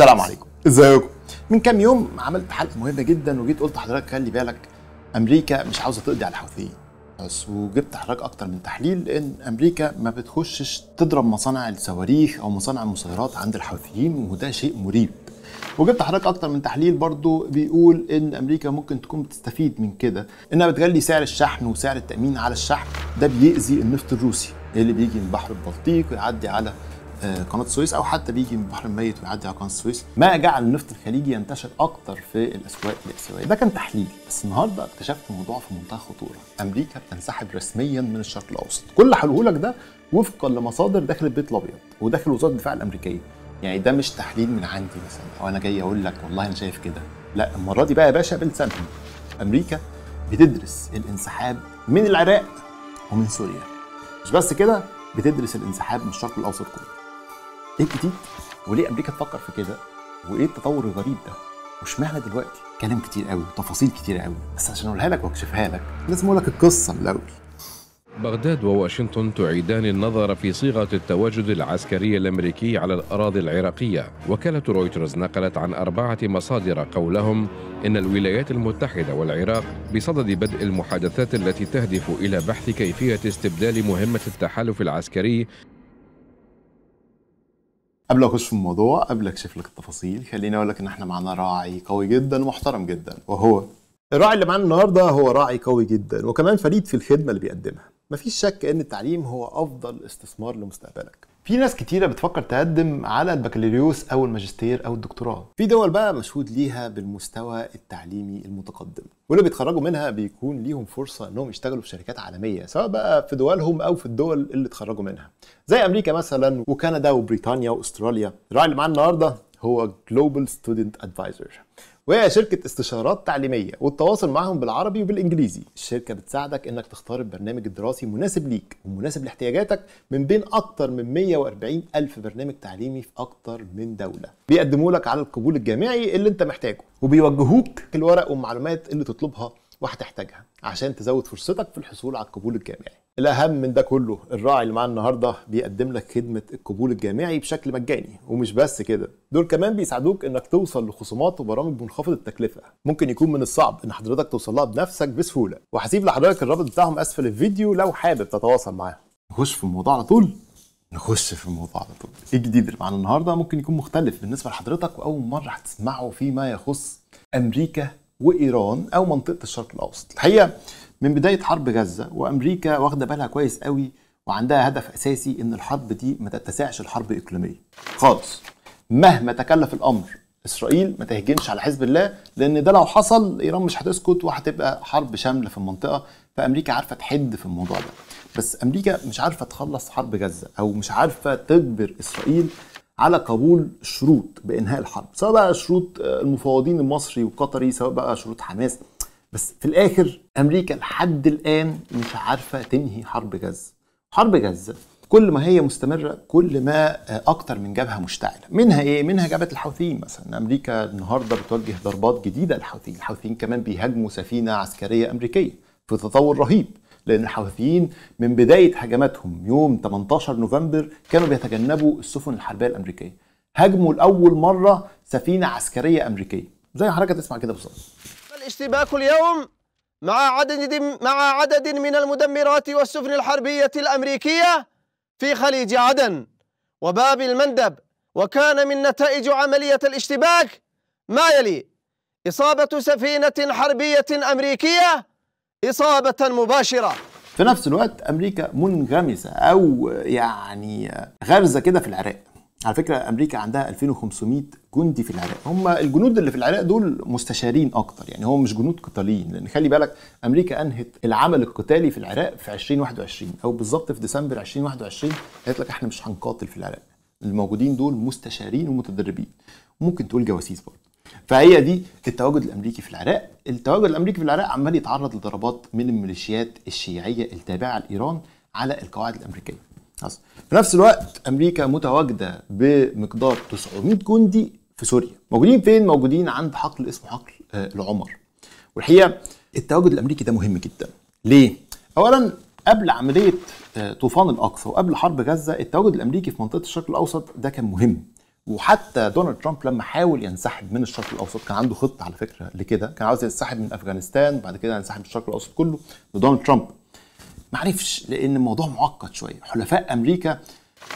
السلام عليكم ازيكم من كام يوم عملت حلقه مهمه جدا وجيت قلت لحضرتك خلي بالك امريكا مش عاوزه تقضي على الحوثيين بس وجبت حضرتك اكتر من تحليل ان امريكا ما بتخشش تضرب مصانع الصواريخ او مصانع المسيرات عند الحوثيين وده شيء مريب وجبت حضرتك اكتر من تحليل برضو بيقول ان امريكا ممكن تكون بتستفيد من كده انها بتغلي سعر الشحن وسعر التامين على الشحن ده بيأذي النفط الروسي اللي بيجي من بحر البلطيق ويعدي على آه، قناه السويس او حتى بيجي من البحر الميت ويعدي على قناه السويس ما جعل النفط الخليجي ينتشر اكتر في الاسواق الاسيويه ده كان تحليل بس النهارده اكتشفت موضوع في منتهى الخطوره امريكا بتنسحب رسميا من الشرق الاوسط كل لك ده وفقا لمصادر داخل البيت الابيض وداخل وزاره الدفاع الامريكيه يعني ده مش تحليل من عندي مثلا او انا جاي اقول لك والله انا شايف كده لا المره دي بقى يا باشا بلسانهم امريكا بتدرس الانسحاب من العراق ومن سوريا مش بس كده بتدرس الانسحاب من الشرق الاوسط كله ليه الجديد؟ وليه امريكا تفكر في كده وايه التطور الغريب ده واشمعنى دلوقتي كلام كتير قوي وتفاصيل كتير قوي بس عشان اقولها لك واكشفها لك لازم اقول لك القصه من الاول بغداد وواشنطن تعيدان النظر في صيغة التواجد العسكري الأمريكي على الأراضي العراقية وكالة رويترز نقلت عن أربعة مصادر قولهم إن الولايات المتحدة والعراق بصدد بدء المحادثات التي تهدف إلى بحث كيفية استبدال مهمة التحالف العسكري قبل ما اخش في الموضوع قبل اكشف لك التفاصيل خليني اقول لك ان احنا معانا راعي قوي جدا ومحترم جدا وهو الراعي اللي معانا النهارده هو راعي قوي جدا وكمان فريد في الخدمه اللي بيقدمها مفيش شك ان التعليم هو افضل استثمار لمستقبلك في ناس كتيرة بتفكر تقدم على البكالوريوس أو الماجستير أو الدكتوراه في دول بقى مشهود ليها بالمستوى التعليمي المتقدم واللي بيتخرجوا منها بيكون ليهم فرصة أنهم يشتغلوا في شركات عالمية سواء بقى في دولهم أو في الدول اللي اتخرجوا منها زي أمريكا مثلا وكندا وبريطانيا وأستراليا الراعي اللي معانا النهاردة هو Global Student Advisor وهي شركة استشارات تعليمية والتواصل معهم بالعربي وبالإنجليزي الشركة بتساعدك إنك تختار البرنامج الدراسي مناسب ليك ومناسب لاحتياجاتك من بين أكتر من 140 ألف برنامج تعليمي في أكتر من دولة بيقدموا لك على القبول الجامعي اللي أنت محتاجه وبيوجهوك الورق والمعلومات اللي تطلبها وهتحتاجها عشان تزود فرصتك في الحصول على القبول الجامعي الاهم من ده كله الراعي اللي معانا النهارده بيقدم لك خدمه القبول الجامعي بشكل مجاني ومش بس كده دول كمان بيساعدوك انك توصل لخصومات وبرامج منخفضه التكلفه ممكن يكون من الصعب ان حضرتك توصلها بنفسك بسهوله وهسيب لحضرتك الرابط بتاعهم اسفل الفيديو لو حابب تتواصل معاهم نخش في الموضوع على طول نخش في الموضوع على طول ايه الجديد اللي معانا النهارده ممكن يكون مختلف بالنسبه لحضرتك واول مره هتسمعه فيما يخص امريكا وايران او منطقه الشرق الاوسط الحقيقه من بدايه حرب غزه وامريكا واخده بالها كويس قوي وعندها هدف اساسي ان الحرب دي ما تتسعش الحرب اقليميه خالص مهما تكلف الامر اسرائيل ما تهجمش على حزب الله لان ده لو حصل ايران مش هتسكت وهتبقى حرب شامله في المنطقه فامريكا عارفه تحد في الموضوع ده بس امريكا مش عارفه تخلص حرب غزه او مش عارفه تجبر اسرائيل على قبول شروط بانهاء الحرب سواء بقى شروط آه، المفاوضين المصري والقطري سواء بقى شروط حماس بس في الاخر امريكا لحد الان مش عارفه تنهي حرب غزه حرب غزه كل ما هي مستمره كل ما آه، اكتر من جبهه مشتعله منها ايه منها جبهه الحوثيين مثلا امريكا النهارده بتوجه ضربات جديده للحوثيين الحوثيين كمان بيهاجموا سفينه عسكريه امريكيه في تطور رهيب لان الحوثيين من بدايه هجماتهم يوم 18 نوفمبر كانوا بيتجنبوا السفن الحربيه الامريكيه هاجموا لاول مره سفينه عسكريه امريكيه زي حركه تسمع كده بالظبط اشتباك اليوم مع عدد مع عدد من المدمرات والسفن الحربية الأمريكية في خليج عدن وباب المندب وكان من نتائج عملية الاشتباك ما يلي إصابة سفينة حربية أمريكية إصابة مباشرة في نفس الوقت أمريكا منغمسة أو يعني غرزة كده في العراق على فكره امريكا عندها 2500 جندي في العراق هم الجنود اللي في العراق دول مستشارين اكتر يعني هم مش جنود قتاليين لان خلي بالك امريكا انهت العمل القتالي في العراق في 2021 او بالظبط في ديسمبر 2021 قالت لك احنا مش هنقاتل في العراق الموجودين دول مستشارين ومتدربين ممكن تقول جواسيس برضه فهي دي التواجد الامريكي في العراق التواجد الامريكي في العراق عمال يتعرض لضربات من الميليشيات الشيعيه التابعه لايران على القواعد الامريكيه حصل في نفس الوقت امريكا متواجده بمقدار 900 جندي في سوريا موجودين فين موجودين عند حقل اسمه حقل آه، العمر والحقيقه التواجد الامريكي ده مهم جدا ليه اولا قبل عمليه آه، طوفان الاقصى وقبل حرب غزه التواجد الامريكي في منطقه الشرق الاوسط ده كان مهم وحتى دونالد ترامب لما حاول ينسحب من الشرق الاوسط كان عنده خطه على فكره لكده كان عاوز ينسحب من افغانستان بعد كده ينسحب من الشرق الاوسط كله دونالد ترامب معرفش لان الموضوع معقد شويه حلفاء امريكا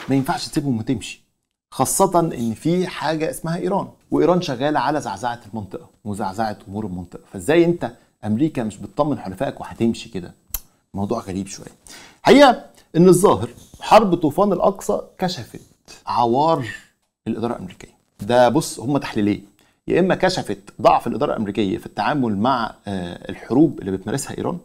ما ينفعش تسيبهم وتمشي خاصة إن في حاجة اسمها إيران، وإيران شغالة على زعزعة المنطقة وزعزعة أمور المنطقة، فإزاي أنت أمريكا مش بتطمن حلفائك وهتمشي كده؟ موضوع غريب شوية. حقيقة إن الظاهر حرب طوفان الأقصى كشفت عوار الإدارة الأمريكية. ده بص هم تحليلين، يا إما كشفت ضعف الإدارة الأمريكية في التعامل مع آه، الحروب اللي بتمارسها إيران،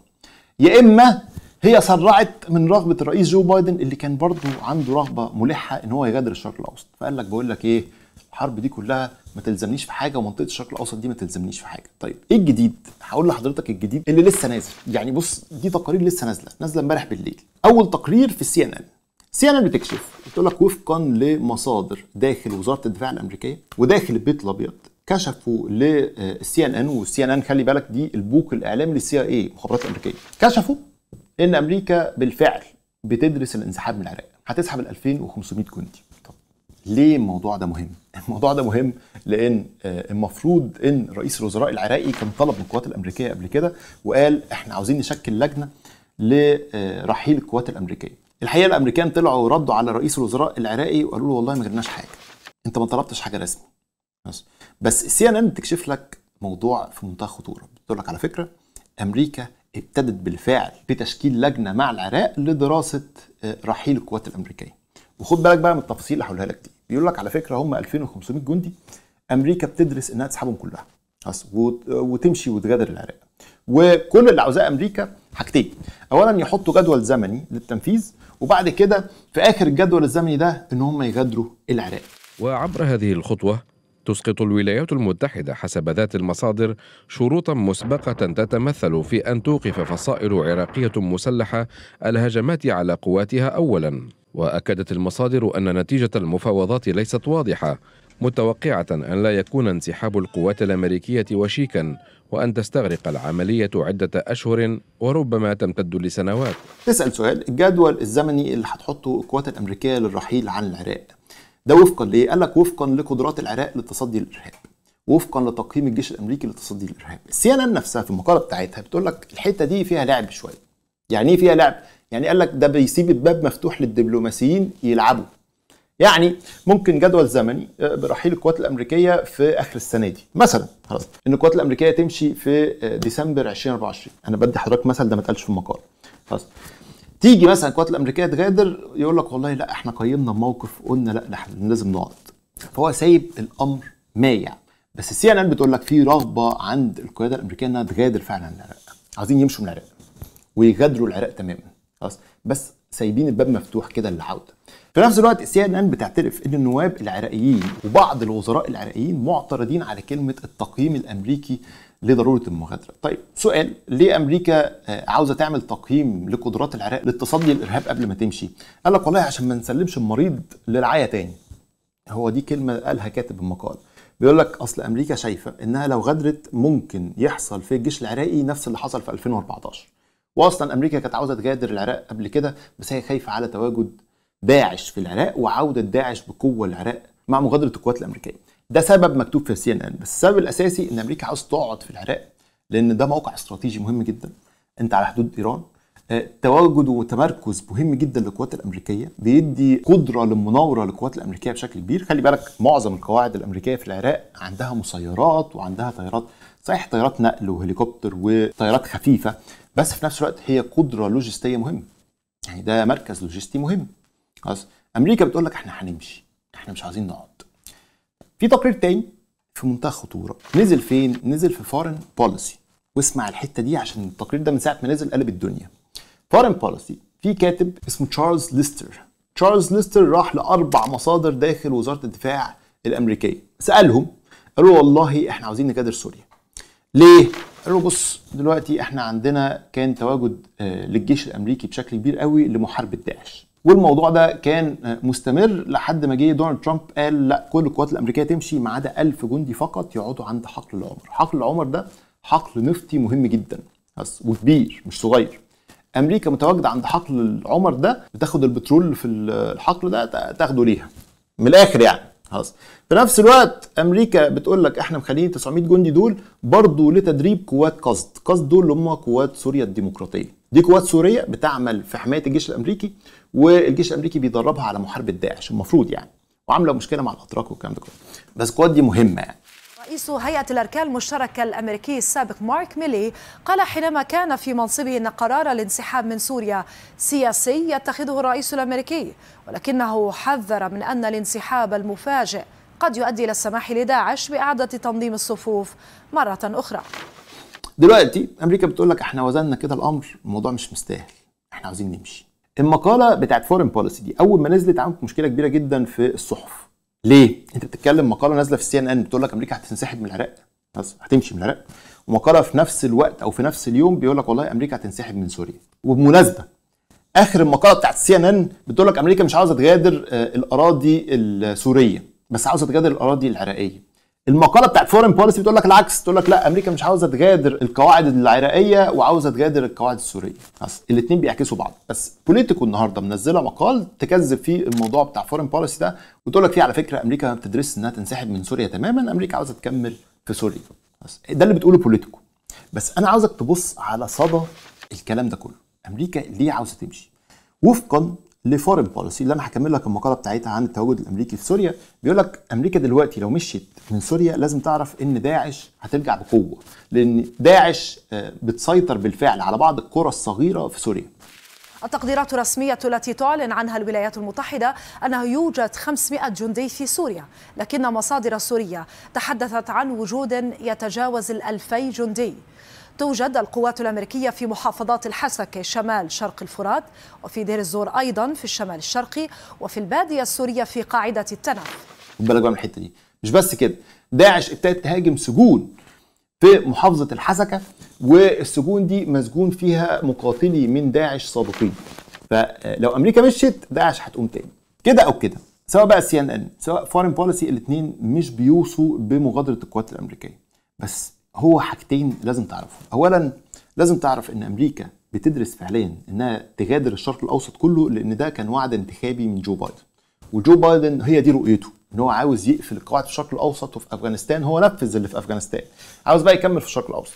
يا إما هي سرعت من رغبه الرئيس جو بايدن اللي كان برضه عنده رغبه ملحه ان هو يغادر الشرق الاوسط فقال لك بقول لك ايه الحرب دي كلها ما تلزمنيش في حاجه ومنطقه الشرق الاوسط دي ما تلزمنيش في حاجه طيب ايه الجديد هقول لحضرتك الجديد اللي لسه نازل يعني بص دي تقارير لسه نازله نازله امبارح بالليل اول تقرير في السي ان ان سي ان ان بتكشف بتقول لك وفقا لمصادر داخل وزاره الدفاع الامريكيه وداخل البيت الابيض كشفوا للسي آه، ان ان والسي ان ان خلي بالك دي البوك الاعلامي للسي اي إيه، مخابرات امريكيه كشفوا ان امريكا بالفعل بتدرس الانسحاب من العراق هتسحب ال 2500 جندي طب ليه الموضوع ده مهم الموضوع ده مهم لان آه، المفروض ان رئيس الوزراء العراقي كان طلب من القوات الامريكيه قبل كده وقال احنا عاوزين نشكل لجنه لرحيل آه، القوات الامريكيه الحقيقه الامريكان طلعوا وردوا على رئيس الوزراء العراقي وقالوا له والله ما جبناش حاجه انت ما طلبتش حاجه رسمي بس بس سي ان ان بتكشف لك موضوع في منتهى الخطوره بتقول لك على فكره امريكا ابتدت بالفعل بتشكيل لجنه مع العراق لدراسه آه، رحيل القوات الامريكيه وخد بالك بقى من التفاصيل اللي هقولها لك دي بيقول لك على فكره هم 2500 جندي امريكا بتدرس انها تسحبهم كلها خلاص وتمشي وتغادر العراق وكل اللي عاوزاه امريكا حاجتين اولا يحطوا جدول زمني للتنفيذ وبعد كده في اخر الجدول الزمني ده ان هم يغادروا العراق وعبر هذه الخطوه تسقط الولايات المتحدة حسب ذات المصادر شروطا مسبقة تتمثل في أن توقف فصائل عراقية مسلحة الهجمات على قواتها أولا وأكدت المصادر أن نتيجة المفاوضات ليست واضحة متوقعة أن لا يكون انسحاب القوات الأمريكية وشيكا وأن تستغرق العملية عدة أشهر وربما تمتد لسنوات تسأل سؤال الجدول الزمني اللي هتحطه القوات الأمريكية للرحيل عن العراق ده وفقا ليه؟ قال لك وفقا لقدرات العراق للتصدي للارهاب وفقا لتقييم الجيش الامريكي للتصدي للارهاب السي ان نفسها في المقاله بتاعتها بتقول لك الحته دي فيها لعب شويه يعني ايه فيها لعب يعني قال لك ده بيسيب الباب مفتوح للدبلوماسيين يلعبوا يعني ممكن جدول زمني آه، برحيل القوات الامريكيه في اخر السنه دي مثلا خلاص ان القوات الامريكيه تمشي في آه، ديسمبر 2024 انا بدي حضرتك مثل ده ما اتقالش في المقال خلاص تيجي مثلا القوات الامريكيه تغادر يقول لك والله لا احنا قيمنا الموقف قلنا لا احنا لازم نقعد فهو سايب الامر مايع بس السي ان ان بتقول لك في رغبه عند القياده الامريكيه انها تغادر فعلا العراق عايزين يمشوا من العراق ويغادروا العراق تماما خلاص بس سايبين الباب مفتوح كده للعوده في نفس الوقت السي ان ان بتعترف ان النواب العراقيين وبعض الوزراء العراقيين معترضين على كلمه التقييم الامريكي لضروره المغادره. طيب سؤال ليه امريكا آه، عاوزه تعمل تقييم لقدرات العراق للتصدي للارهاب قبل ما تمشي؟ قال لك والله عشان ما نسلمش المريض للعيا تاني. هو دي كلمه قالها كاتب المقال. بيقول لك اصل امريكا شايفه انها لو غادرت ممكن يحصل في الجيش العراقي نفس اللي حصل في 2014. واصلا امريكا كانت عاوزه تغادر العراق قبل كده بس هي خايفه على تواجد داعش في العراق وعوده داعش بقوه العراق مع مغادره القوات الامريكيه. ده سبب مكتوب في سي ان ان بس السبب الاساسي ان امريكا عاوز تقعد في العراق لان ده موقع استراتيجي مهم جدا انت على حدود ايران آه، تواجد وتمركز مهم جدا للقوات الامريكيه بيدي قدره للمناوره للقوات الامريكيه بشكل كبير خلي بالك معظم القواعد الامريكيه في العراق عندها مسيرات وعندها طيارات صحيح طيارات نقل وهليكوبتر وطيارات خفيفه بس في نفس الوقت هي قدره لوجستيه مهمه يعني ده مركز لوجستي مهم خلاص امريكا بتقول لك احنا هنمشي احنا مش عايزين نقعد في تقرير تاني في منتهى الخطوره نزل فين نزل في فورن بوليسي واسمع الحته دي عشان التقرير ده من ساعه ما نزل قلب الدنيا فورن بوليسي في كاتب اسمه تشارلز ليستر تشارلز ليستر راح لاربع مصادر داخل وزاره الدفاع الامريكيه سالهم قالوا والله احنا عاوزين نكادر سوريا ليه قالوا بص دلوقتي احنا عندنا كان تواجد آه، للجيش الامريكي بشكل كبير قوي لمحاربه داعش والموضوع ده كان مستمر لحد ما جه دونالد ترامب قال لا كل القوات الامريكيه تمشي ما عدا 1000 جندي فقط يقعدوا عند حقل العمر حقل العمر ده حقل نفطي مهم جدا بس وكبير مش صغير امريكا متواجده عند حقل العمر ده بتاخد البترول في الحقل ده تاخده ليها من الاخر يعني خلاص في نفس الوقت امريكا بتقول لك احنا مخليين 900 جندي دول برضه لتدريب قوات قصد قصد دول اللي هم قوات سوريا الديمقراطيه دي قوات سوريه بتعمل في حمايه الجيش الامريكي والجيش الامريكي بيدربها على محاربه داعش المفروض يعني وعامله مشكله مع الاتراك والكلام ده كله بس القوات دي مهمه يعني رئيس هيئة الأركان المشتركة الأمريكي السابق مارك ميلي قال حينما كان في منصبه أن قرار الانسحاب من سوريا سياسي يتخذه الرئيس الأمريكي ولكنه حذر من أن الانسحاب المفاجئ قد يؤدي إلى السماح لداعش بإعادة تنظيم الصفوف مرة أخرى دلوقتي أمريكا بتقول لك احنا وزننا كده الأمر الموضوع مش مستاهل احنا عاوزين نمشي المقالة بتاعت فورين بوليسي دي أول ما نزلت عملت مشكلة كبيرة جدا في الصحف ليه؟ انت بتتكلم مقاله نازله في السي ان ان بتقول لك امريكا هتنسحب من العراق بس هتمشي من العراق ومقاله في نفس الوقت او في نفس اليوم بيقول لك والله امريكا هتنسحب من سوريا وبمناسبه اخر المقاله بتاعت السي ان ان بتقول لك امريكا مش عاوزه تغادر آه، الاراضي السوريه بس عاوزه تغادر الاراضي العراقيه المقاله بتاعت فورن بوليسي بتقول لك العكس تقول لك لا امريكا مش عاوزه تغادر القواعد العراقيه وعاوزه تغادر القواعد السوريه اصل الاثنين بيعكسوا بعض بس بوليتيكو النهارده منزله مقال تكذب فيه الموضوع بتاع فورن بوليسي ده وتقول لك فيه على فكره امريكا ما انها تنسحب من سوريا تماما امريكا عاوزه تكمل في سوريا بس ده اللي بتقوله بوليتيكو بس انا عاوزك تبص على صدى الكلام ده كله امريكا ليه عاوزه تمشي وفقا لفورن بوليسي اللي انا هكمل لك المقاله بتاعتها عن التواجد الامريكي في سوريا بيقول لك امريكا دلوقتي لو مشيت من سوريا لازم تعرف ان داعش هترجع بقوه لان داعش آه، بتسيطر بالفعل على بعض القرى الصغيره في سوريا التقديرات الرسمية التي تعلن عنها الولايات المتحدة أنه يوجد 500 جندي في سوريا لكن مصادر سورية تحدثت عن وجود يتجاوز الألفي جندي توجد القوات الأمريكية في محافظات الحسكة شمال شرق الفرات وفي دير الزور أيضا في الشمال الشرقي وفي البادية السورية في قاعدة التنف بالك من الحتة دي مش بس كده داعش ابتدت تهاجم سجون في محافظة الحسكة والسجون دي مسجون فيها مقاتلي من داعش سابقين فلو أمريكا مشيت داعش هتقوم تاني كده أو كده سواء بقى سي ان ان سواء فورين بوليسي الاثنين مش بيوصوا بمغادرة القوات الأمريكية بس هو حاجتين لازم تعرفهم أولا لازم تعرف إن أمريكا بتدرس فعليا إنها تغادر الشرق الأوسط كله لأن ده كان وعد انتخابي من جو بايدن وجو بايدن هي دي رؤيته ان هو عاوز يقفل القواعد في الشرق الاوسط وفي افغانستان هو نفذ اللي في افغانستان عاوز بقى يكمل في الشرق الاوسط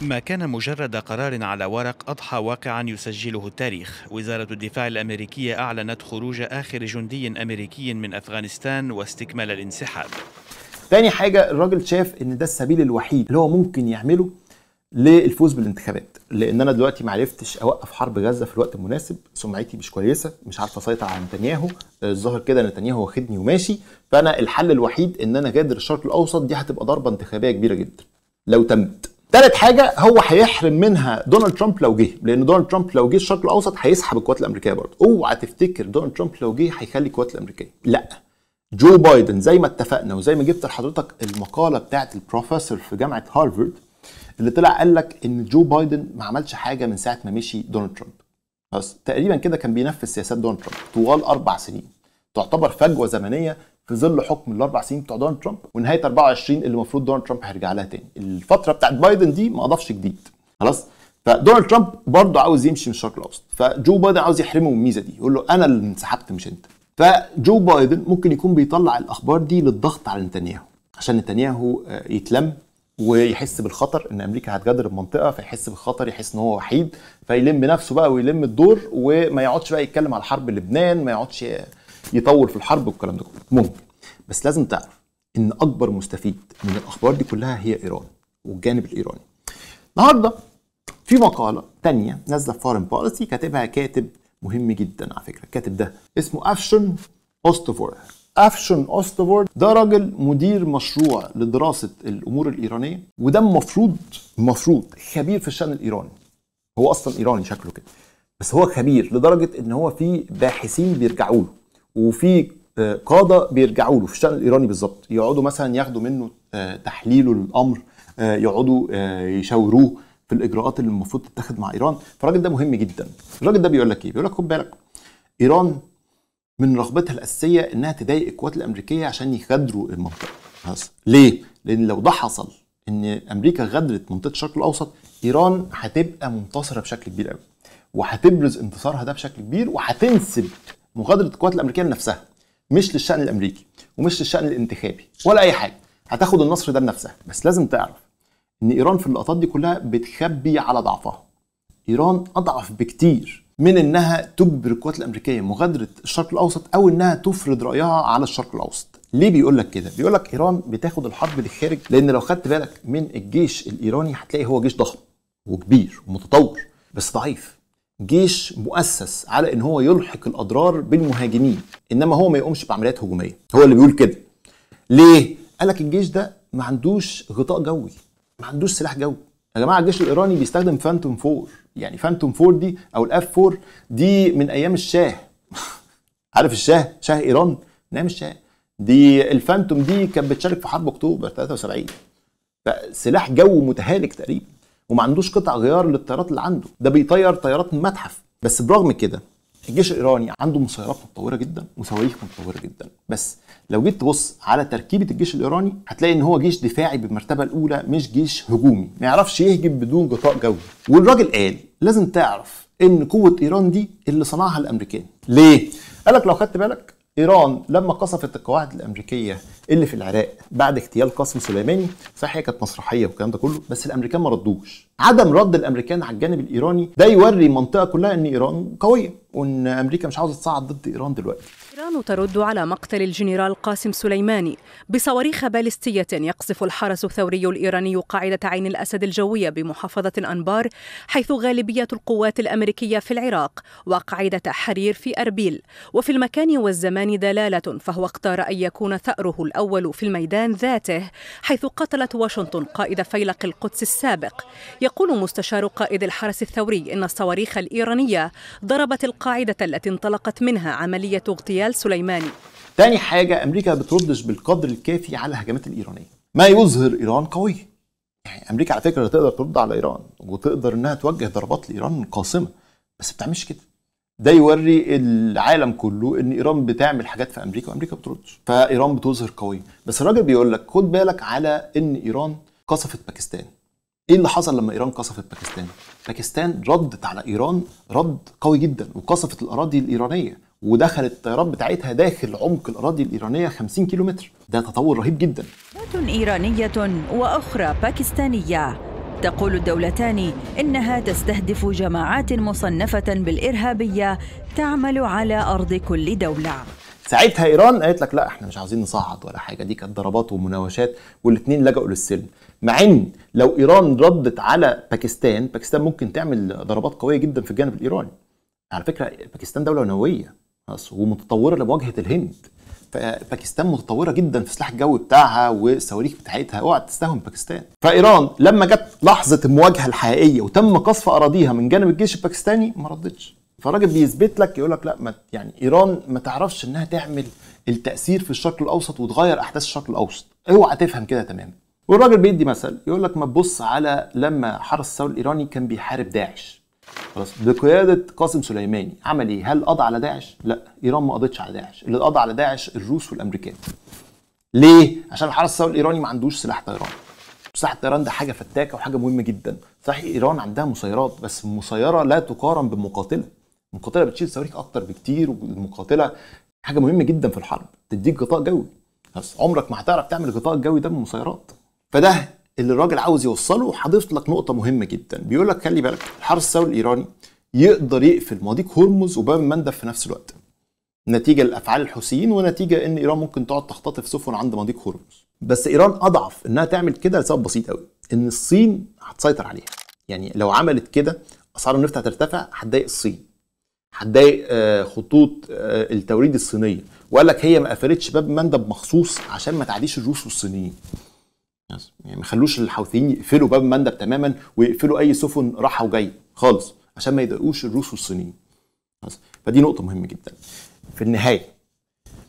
ما كان مجرد قرار على ورق أضحى واقعا يسجله التاريخ وزارة الدفاع الأمريكية أعلنت خروج آخر جندي أمريكي من أفغانستان واستكمال الانسحاب تاني حاجة الراجل شاف إن ده السبيل الوحيد اللي هو ممكن يعمله للفوز بالانتخابات لان انا دلوقتي ما عرفتش اوقف حرب غزه في الوقت المناسب سمعتي مش كويسه مش عارف اسيطر على نتنياهو آه، الظاهر كده نتنياهو واخدني وماشي فانا الحل الوحيد ان انا غادر الشرق الاوسط دي هتبقى ضربه انتخابيه كبيره جدا لو تمت ثالث حاجه هو هيحرم منها دونالد ترامب لو جه لان دونالد ترامب لو جه الشرق الاوسط هيسحب القوات الامريكيه برضه اوعى تفتكر دونالد ترامب لو جه هيخلي القوات الامريكيه لا جو بايدن زي ما اتفقنا وزي ما جبت لحضرتك المقاله بتاعت البروفيسور في جامعه هارفارد اللي طلع قال لك ان جو بايدن ما عملش حاجه من ساعه ما مشي دونالد ترامب بس تقريبا كده كان بينفذ سياسات دونالد ترامب طوال اربع سنين تعتبر فجوه زمنيه في ظل حكم الاربع سنين بتوع دونالد ترامب ونهايه 24 اللي المفروض دونالد ترامب هيرجع لها تاني الفتره بتاعت بايدن دي ما اضافش جديد خلاص فدونالد ترامب برضه عاوز يمشي من الشرق الاوسط فجو بايدن عاوز يحرمه من الميزه دي يقول له انا اللي انسحبت مش انت فجو بايدن ممكن يكون بيطلع الاخبار دي للضغط على نتنياهو عشان نتنياهو آه، يتلم ويحس بالخطر ان امريكا هتجادر المنطقه فيحس بالخطر يحس ان هو وحيد فيلم نفسه بقى ويلم الدور وما يقعدش بقى يتكلم على حرب لبنان ما يقعدش يطول في الحرب والكلام ده كله ممكن بس لازم تعرف ان اكبر مستفيد من الاخبار دي كلها هي ايران والجانب الايراني النهارده في مقاله تانية نازله في فورن بوليسي كاتبها كاتب مهم جدا على فكره الكاتب ده اسمه افشن اوستوفور افشن اوستوورد ده راجل مدير مشروع لدراسه الامور الايرانيه وده المفروض المفروض خبير في الشان الايراني هو اصلا ايراني شكله كده بس هو خبير لدرجه ان هو في باحثين بيرجعوا له وفي آه، قاده بيرجعوا له في الشان الايراني بالظبط يقعدوا مثلا ياخدوا منه آه، تحليله للامر آه، يقعدوا يشاوروه في الاجراءات اللي المفروض تتاخد مع ايران فالراجل ده مهم جدا الراجل ده بيقول لك ايه بيقول لك خد بالك ايران من رغبتها الاساسيه انها تضايق القوات الامريكيه عشان يغادروا المنطقه بس ليه لان لو ده حصل ان امريكا غادرت منطقه الشرق الاوسط ايران هتبقى منتصره بشكل كبير قوي وهتبرز انتصارها ده بشكل كبير وهتنسب مغادره القوات الامريكيه لنفسها مش للشان الامريكي ومش للشان الانتخابي ولا اي حاجه هتاخد النصر ده لنفسها بس لازم تعرف ان ايران في اللقطات دي كلها بتخبي على ضعفها ايران اضعف بكتير من انها تجبر القوات الامريكيه مغادره الشرق الاوسط او انها تفرض رايها على الشرق الاوسط ليه بيقول لك كده بيقول لك ايران بتاخد الحرب للخارج لان لو خدت بالك من الجيش الايراني هتلاقي هو جيش ضخم وكبير ومتطور بس ضعيف جيش مؤسس على ان هو يلحق الاضرار بالمهاجمين انما هو ما يقومش بعمليات هجوميه هو اللي بيقول كده ليه قال لك الجيش ده ما عندوش غطاء جوي ما عندوش سلاح جوي يا جماعه الجيش الايراني بيستخدم فانتوم 4 يعني فانتوم 4 دي او الاف 4 دي من ايام الشاه عارف الشاه شاه ايران من ايام الشاه دي الفانتوم دي كانت بتشارك في حرب اكتوبر 73 فسلاح جو متهالك تقريبا وما عندوش قطع غيار للطيارات اللي عنده ده بيطير طيارات متحف بس برغم كده الجيش الايراني عنده مسيرات متطوره جدا وصواريخ متطوره جدا بس لو جيت تبص على تركيبه الجيش الايراني هتلاقي ان هو جيش دفاعي بالمرتبه الاولى مش جيش هجومي ما يعرفش يهجم بدون غطاء جوي والراجل قال لازم تعرف ان قوه ايران دي اللي صنعها الامريكان ليه قال لك لو خدت بالك ايران لما قصفت القواعد الامريكيه اللي في العراق بعد اغتيال قاسم سليماني صحيح هي كانت مسرحيه والكلام ده كله بس الامريكان ما ردوش عدم رد الامريكان على الجانب الايراني ده يوري المنطقه كلها ان ايران قويه وان امريكا مش عاوزه تصعد ضد ايران دلوقتي ايران ترد على مقتل الجنرال قاسم سليماني بصواريخ باليستيه يقصف الحرس الثوري الايراني قاعده عين الاسد الجويه بمحافظه انبار حيث غالبيه القوات الامريكيه في العراق وقاعده حرير في اربيل وفي المكان والزمان دلاله فهو اختار ان يكون ثاره الاول في الميدان ذاته حيث قتلت واشنطن قائد فيلق القدس السابق يقول مستشار قائد الحرس الثوري إن الصواريخ الإيرانية ضربت القاعدة التي انطلقت منها عملية اغتيال سليماني تاني حاجة أمريكا بتردش بالقدر الكافي على الهجمات الإيرانية ما يظهر إيران قوية يعني أمريكا على فكرة تقدر ترد على إيران وتقدر إنها توجه ضربات لإيران قاسمه بس بتعملش كده ده يوري العالم كله ان ايران بتعمل حاجات في امريكا وامريكا بتردش فايران بتظهر قويه بس الراجل بيقول لك خد بالك على ان ايران قصفت باكستان ايه اللي حصل لما ايران قصفت باكستان؟ باكستان ردت على ايران رد قوي جدا وقصفت الاراضي الايرانيه ودخلت الطيارات بتاعتها داخل عمق الاراضي الايرانيه 50 كيلومتر ده تطور رهيب جدا ايرانيه واخرى باكستانيه تقول الدولتان انها تستهدف جماعات مصنفه بالارهابيه تعمل على ارض كل دوله ساعتها ايران قالت لك لا احنا مش عاوزين نصعد ولا حاجه دي كانت ضربات ومناوشات والاثنين لجأوا للسلم مع ان لو ايران ردت على باكستان باكستان ممكن تعمل ضربات قويه جدا في الجانب الايراني على فكره باكستان دوله نوويه ومتطوره لمواجهه الهند فباكستان متطوره جدا في السلاح الجوي بتاعها والصواريخ بتاعتها اوعى تستهون باكستان فايران لما جت لحظه المواجهه الحقيقيه وتم قصف اراضيها من جانب الجيش الباكستاني ما ردتش فالراجل بيثبت لك يقول لك لا ما يعني ايران ما تعرفش انها تعمل التاثير في الشرق الاوسط وتغير احداث الشرق الاوسط اوعى تفهم كده تماما والراجل بيدي مثل يقول لك ما تبص على لما حرس الثوره الايراني كان بيحارب داعش خلاص بقياده قاسم سليماني عمل ايه هل قضى على داعش لا ايران ما قضتش على داعش اللي قضى على داعش الروس والامريكان ليه عشان حرس الثوره الايراني ما عندوش سلاح طيران سلاح الطيران ده حاجه فتاكه وحاجه مهمه جدا صحيح ايران عندها مسيرات بس مسيره لا تقارن بمقاتله المقاتله بتشيل صواريخ اكتر بكتير والمقاتله حاجه مهمه جدا في الحرب تديك غطاء جوي بس عمرك ما هتعرف تعمل الغطاء الجوي ده من فده اللي الراجل عاوز يوصله وحضرت لك نقطه مهمه جدا بيقول لك خلي بالك الحرس الثوري الايراني يقدر يقفل مضيق هرمز وباب المندب في نفس الوقت نتيجه لافعال الحوثيين ونتيجه ان ايران ممكن تقعد تختطف سفن عند مضيق هرمز بس ايران اضعف انها تعمل كده لسبب بسيط قوي ان الصين هتسيطر عليها يعني لو عملت كده اسعار النفط هترتفع هتضايق الصين هتضايق آه، خطوط آه، التوريد الصينيه وقال لك هي ما قفلتش باب مندب مخصوص عشان ما تعديش الروس والصينيين يعني ما خلوش الحوثيين يقفلوا باب مندب تماما ويقفلوا اي سفن راحه وجايه خالص عشان ما يضايقوش الروس والصينيين فدي نقطه مهمه جدا في النهايه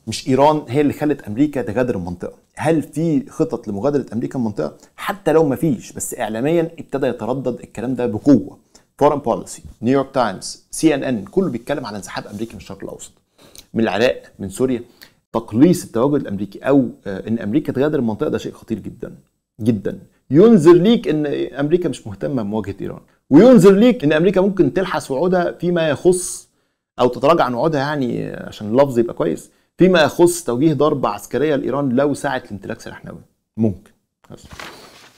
مش ايران هي اللي خلت امريكا تغادر المنطقه هل في خطط لمغادره امريكا المنطقه حتى لو ما فيش بس اعلاميا ابتدى يتردد الكلام ده بقوه فورن بوليسي نيويورك تايمز سي ان ان كله بيتكلم على انسحاب امريكا من الشرق الاوسط من العراق من سوريا تقليص التواجد الامريكي او آه، ان امريكا تغادر المنطقه ده شيء خطير جدا جدا ينذر ليك ان امريكا مش مهتمه بمواجهه ايران وينذر ليك ان امريكا ممكن تلحس وعودها فيما يخص او تتراجع عن وعودها يعني آه، عشان اللفظ يبقى كويس فيما يخص توجيه ضربه عسكريه لايران لو ساعت الامتلاك سلاح نووي ممكن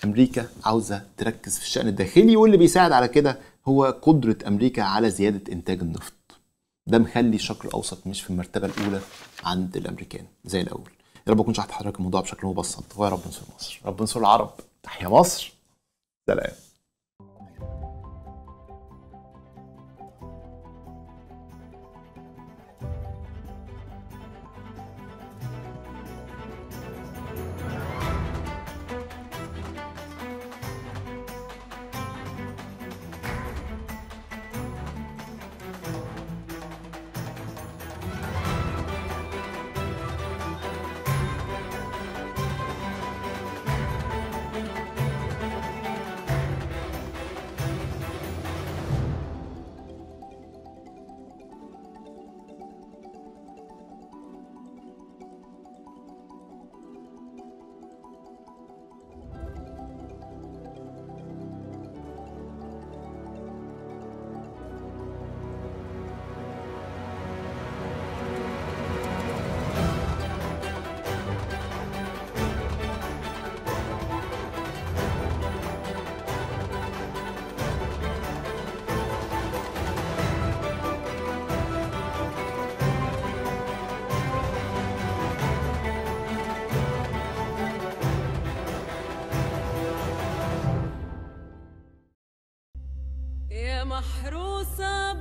امريكا عاوزه تركز في الشان الداخلي واللي بيساعد على كده هو قدرة أمريكا على زيادة إنتاج النفط ده مخلي الشرق الأوسط مش في المرتبة الأولى عند الأمريكان زي الأول يا رب أكون شرحت حضرتك الموضوع بشكل مبسط ويا رب ننصر مصر رب ننصر العرب تحيا مصر سلام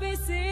veces.